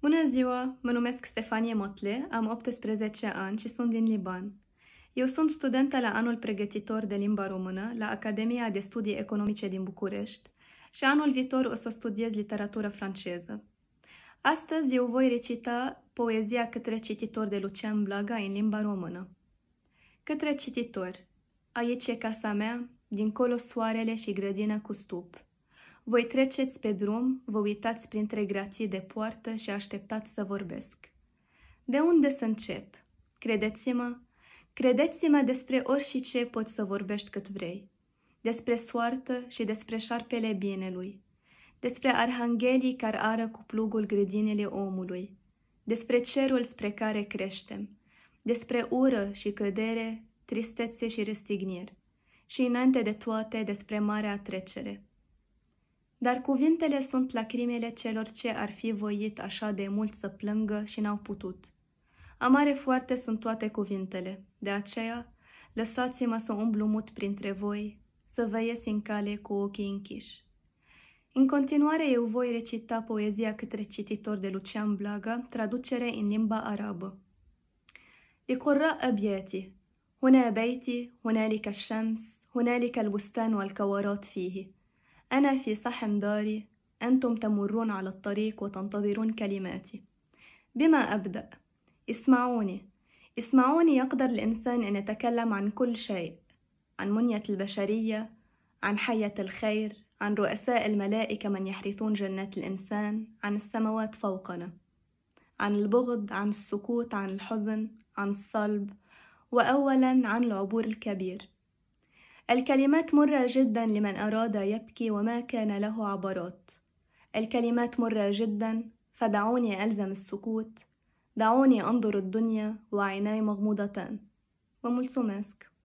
Bună ziua! Mă numesc Stefanie Motle, am 18 ani și sunt din Liban. Eu sunt studentă la anul pregătitor de limba română la Academia de Studii Economice din București și anul viitor o să studiez literatură franceză. Astăzi eu voi recita poezia Către cititor de Lucian Blaga în limba română. Către cititor, aici e casa mea, dincolo soarele și grădina cu stup. Voi treceți pe drum, vă uitați printre grații de poartă și așteptați să vorbesc. De unde să încep? Credeți-mă, credeți-mă despre orice ce poți să vorbești cât vrei. Despre soartă și despre șarpele bienelui. Despre arhanghelii care ară cu plugul grădinele omului. Despre cerul spre care creștem. Despre ură și cădere, tristețe și răstigniri. Și înainte de toate despre marea trecere dar cuvintele sunt lacrimele celor ce ar fi voit așa de mult să plângă și n-au putut. Amare foarte sunt toate cuvintele, de aceea lăsați-mă să umblu mut printre voi, să vă ies în cale cu ochii închiși. În continuare eu voi recita poezia către cititor de Lucian Blaga, traducere în limba arabă. لقراء أبياتي هنا بيتي هنالك الشمس هنالك البستان والكورات فيه أنا في صحن داري أنتم تمرون على الطريق وتنتظرون كلماتي بما أبدأ اسمعوني اسمعوني يقدر الإنسان أن يتكلم عن كل شيء عن منية البشرية عن حية الخير عن رؤساء الملائكة من يحرثون جنات الإنسان عن السماوات فوقنا عن البغض عن السكوت عن الحزن عن الصلب وأولا عن العبور الكبير الكلمات مرة جدا لمن أراد يبكي وما كان له عبرات الكلمات مرة جدا فدعوني ألزم السكوت دعوني أنظر الدنيا وعيناي مغموضتان وملسو ماسك